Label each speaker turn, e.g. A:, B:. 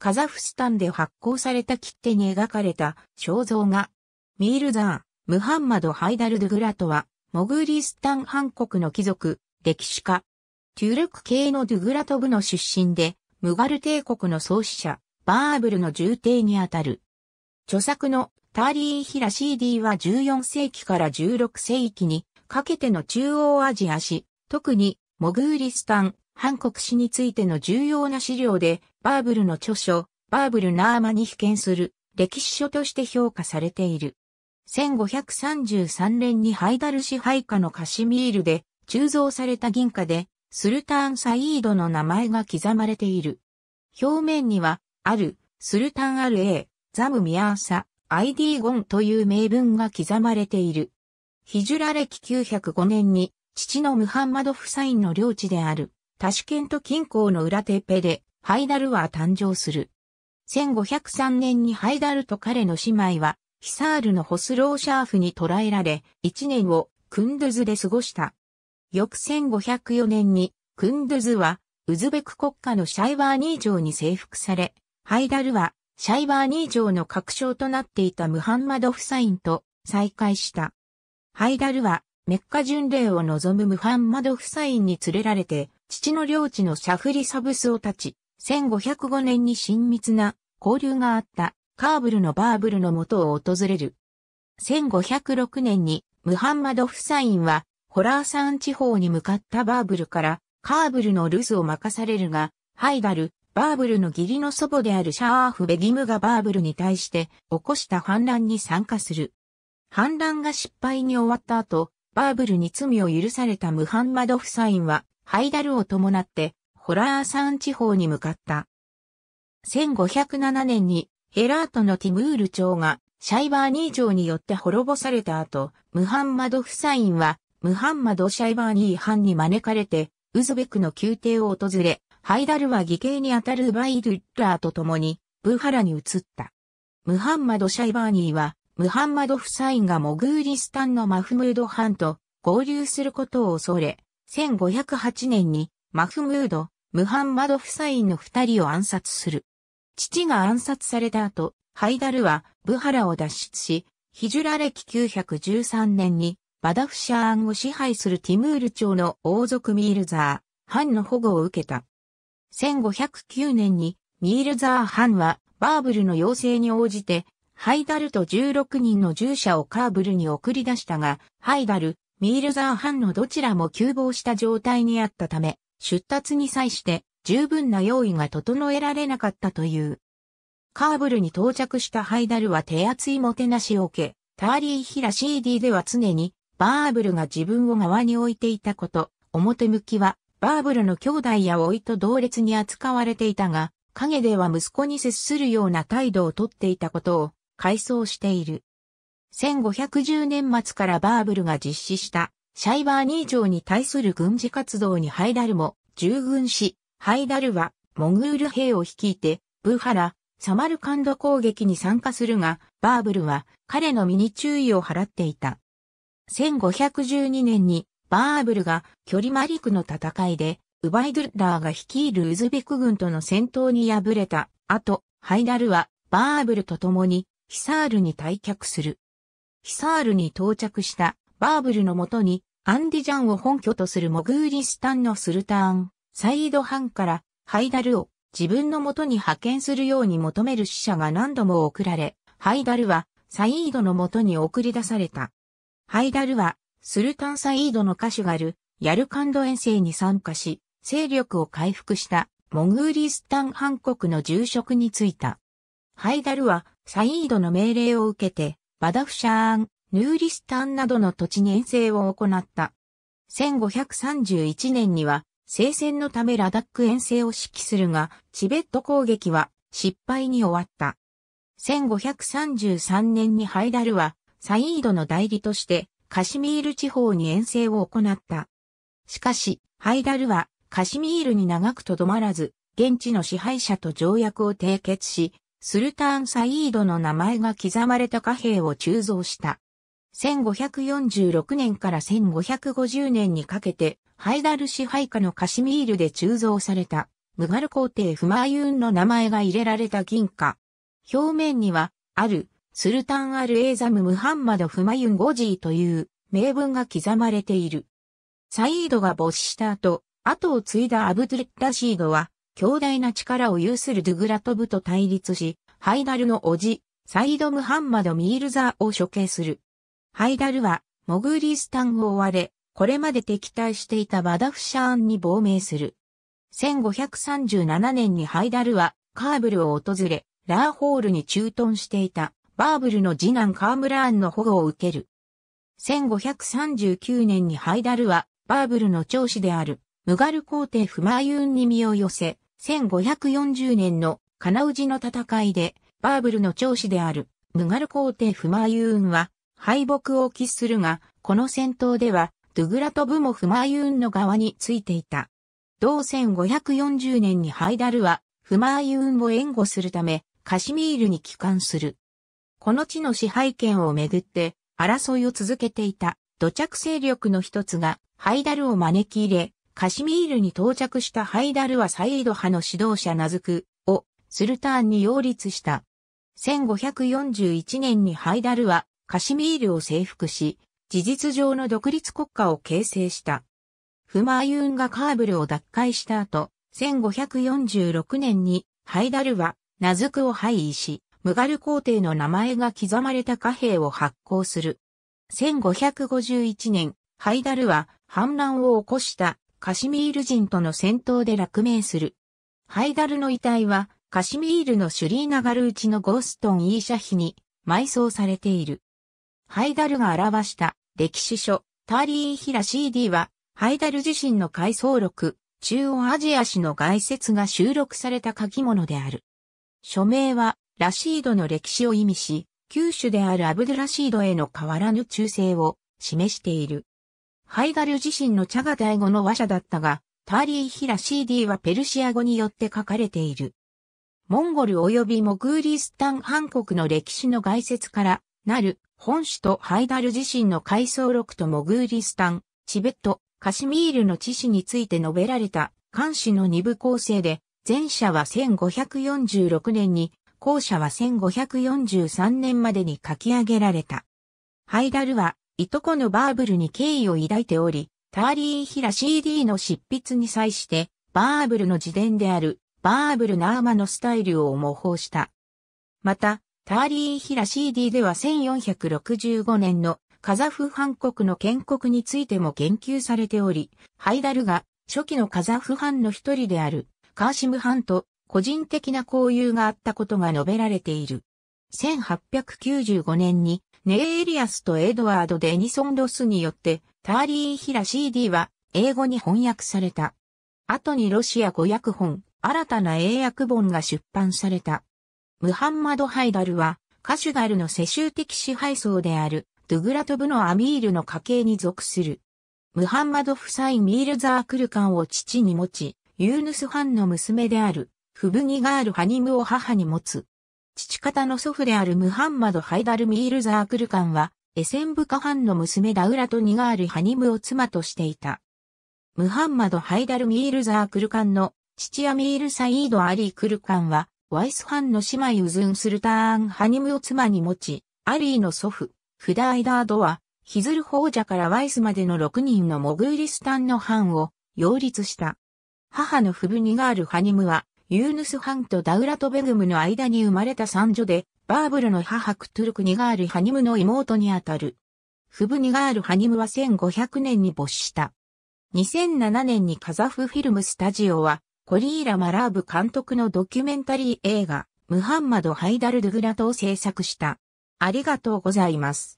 A: カザフスタンで発行された切手に描かれた肖像画。ミールザー、ムハンマド・ハイダル・ドゥグラトは、モグリスタン韓国の貴族、歴史家。トゥルク系のドゥグラト部の出身で、ムガル帝国の創始者、バーブルの重帝にあたる。著作のターリー・ヒラシーディは14世紀から16世紀にかけての中央アジア史、特にモグーリスタン、韓国史についての重要な資料で、バーブルの著書、バーブルナーマに被験する歴史書として評価されている。1533年にハイダル支配下のカシミールで鋳造された銀貨で、スルターン・サイードの名前が刻まれている。表面には、ある、スルタン・アル・エー、ザム・ミアーサ、アイディ・ゴンという名文が刻まれている。ヒジュラ歴905年に、父のムハンマド・フサインの領地である。タシケント近郊の裏テペで、ハイダルは誕生する。1503年にハイダルと彼の姉妹は、ヒサールのホスローシャーフに捕らえられ、1年をクンドゥズで過ごした。翌1504年に、クンドゥズは、ウズベク国家のシャイバーニー城に征服され、ハイダルは、シャイバーニー城の拡張となっていたムハンマド・フサインと再会した。ハイダルは、メッカ巡礼を望むムハンマド・フサインに連れられて、父の領地のシャフリサブスを立ち、1505年に親密な交流があったカーブルのバーブルの元を訪れる。1506年にムハンマド・フサインはホラーサン地方に向かったバーブルからカーブルの留守を任されるが、ハイダル、バーブルの義理の祖母であるシャーフ・ベギムがバーブルに対して起こした反乱に参加する。反乱が失敗に終わった後、バーブルに罪を許されたムハンマド・フサインはハイダルを伴ってホラーサン地方に向かった。1507年にヘラートのティムール朝がシャイバーニー朝によって滅ぼされた後、ムハンマド・フサインはムハンマド・シャイバーニー藩に招かれてウズベクの宮廷を訪れ、ハイダルは義兄にあたるバイゥッラーと共にブーハラに移った。ムハンマド・シャイバーニーはムハンマド・フサインがモグーリスタンのマフムード・藩と合流することを恐れ、1508年にマフムード、ムハンマド夫妻の二人を暗殺する。父が暗殺された後、ハイダルはブハラを脱出し、ヒジュラ歴913年にバダフシャーンを支配するティムール朝の王族ミールザー、ハンの保護を受けた。1509年にミールザー・ハンはバーブルの要請に応じて、ハイダルと16人の従者をカーブルに送り出したが、ハイダル、ミールザーンのどちらも急防した状態にあったため、出立に際して十分な用意が整えられなかったという。カーブルに到着したハイダルは手厚いもてなしを受け、ターリーヒラ CD では常にバーブルが自分を側に置いていたこと、表向きはバーブルの兄弟やいと同列に扱われていたが、影では息子に接するような態度をとっていたことを回想している。1510年末からバーブルが実施したシャイバーニー城に対する軍事活動にハイダルも従軍し、ハイダルはモグール兵を率いてブーハラ、サマルカンド攻撃に参加するが、バーブルは彼の身に注意を払っていた。1512年にバーブルが距離マリクの戦いでウバイドゥッラーが率いるウズベク軍との戦闘に敗れた後、ハイダルはバーブルと共にヒサールに退却する。ヒサールに到着したバーブルのもとにアンディジャンを本拠とするモグーリスタンのスルターン、サイードハンからハイダルを自分のもとに派遣するように求める使者が何度も送られ、ハイダルはサイードのもとに送り出された。ハイダルはスルタンサイードのカシュガル、ヤルカンド遠征に参加し、勢力を回復したモグーリスタンハン国の重職に就いた。ハイダルはサイードの命令を受けてバダフシャーン、ヌーリスタンなどの土地に遠征を行った。1531年には、聖戦のためラダック遠征を指揮するが、チベット攻撃は失敗に終わった。1533年にハイダルは、サイードの代理として、カシミール地方に遠征を行った。しかし、ハイダルは、カシミールに長くとどまらず、現地の支配者と条約を締結し、スルターン・サイードの名前が刻まれた貨幣を鋳造した。1546年から1550年にかけて、ハイダル支配下のカシミールで鋳造された、ムガル皇帝フマーユーンの名前が入れられた銀貨。表面には、ある、スルタン・アル・エーザム・ムハンマド・フマユン・ゴジーという名文が刻まれている。サイードが没した後、後を継いだアブドゥレッラシードは、強大な力を有するドゥグラトブと対立し、ハイダルの叔父、サイド・ムハンマド・ミールザーを処刑する。ハイダルは、モグーリスタンを追われ、これまで敵対していたバダフシャーンに亡命する。1537年にハイダルは、カーブルを訪れ、ラーホールに駐屯していた、バーブルの次男カームラーンの保護を受ける。1539年にハイダルは、バーブルの長子である、ムガル皇帝フマユーンに身を寄せ、1540年の金氏の戦いで、バーブルの長子である、ムガル皇帝フマーユーンは、敗北を喫するが、この戦闘では、ドゥグラトブもフマーユーンの側についていた。同1540年にハイダルは、フマーユーンを援護するため、カシミールに帰還する。この地の支配権をめぐって、争いを続けていた、土着勢力の一つが、ハイダルを招き入れ、カシミールに到着したハイダルはサイード派の指導者ナズクをスルターンに擁立した。1541年にハイダルはカシミールを征服し、事実上の独立国家を形成した。フマーユーンがカーブルを奪回した後、1546年にハイダルはナズクを廃位し、ムガル皇帝の名前が刻まれた貨幣を発行する。1551年、ハイダルは反乱を起こしたカシミール人との戦闘で落命する。ハイダルの遺体は、カシミールのシュリーナガルーチのゴーストン・イーシャヒに埋葬されている。ハイダルが表した歴史書、ターリー・ヒラ CD は、ハイダル自身の回想録、中央アジア史の概説が収録された書き物である。署名は、ラシードの歴史を意味し、旧種であるアブドラシードへの変わらぬ忠誠を示している。ハイダル自身のチャガタイ語の話者だったが、ターリー・ヒラ・シーディはペルシア語によって書かれている。モンゴル及びモグーリスタン・ハン国の歴史の概説からなる本首とハイダル自身の回想録とモグーリスタン、チベット、カシミールの知史について述べられた漢詩の二部構成で、前者は1546年に、後者は1543年までに書き上げられた。ハイダルはいとこのバーブルに敬意を抱いており、ターリー・ヒラ CD の執筆に際して、バーブルの自伝である、バーブル・ナーマのスタイルを模倣した。また、ターリー・ヒラ CD では1465年のカザフン国の建国についても言及されており、ハイダルが初期のカザフ藩の一人であるカーシム藩と個人的な交友があったことが述べられている。1895年にネイエリアスとエドワード・デニソン・ロスによって、ターリー・ヒラ CD は英語に翻訳された。後にロシア語訳本、新たな英訳本が出版された。ムハンマド・ハイダルは、カシュガルの世襲的支配層である、ドゥグラトブのアミールの家系に属する。ムハンマド夫妻ミールザークルカンを父に持ち、ユーヌス・ハンの娘である、フブニガール・ハニムを母に持つ。父方の祖父であるムハンマド・ハイダル・ミール・ザークルカンは、エセンブカハンの娘ダウラとニガール・ハニムを妻としていた。ムハンマド・ハイダル・ミール・ザークルカンの父アミール・サイード・アリー・クルカンは、ワイスハンの姉妹ウズン・スルターン・ハニムを妻に持ち、アリーの祖父、フダイダードは、ヒズル法者からワイスまでの6人のモグーリスタンの藩を擁立した。母のフブニガール・ハニムは、ユーヌス・ハンとダウラト・ベグムの間に生まれた三女で、バーブルの母クトゥルク・ニガール・ハニムの妹にあたる。フブ・ニガール・ハニムは1500年に没した。2007年にカザフフィルムスタジオは、コリーラ・マラーブ監督のドキュメンタリー映画、ムハンマド・ハイダル・ドゥグラトを制作した。ありがとうございます。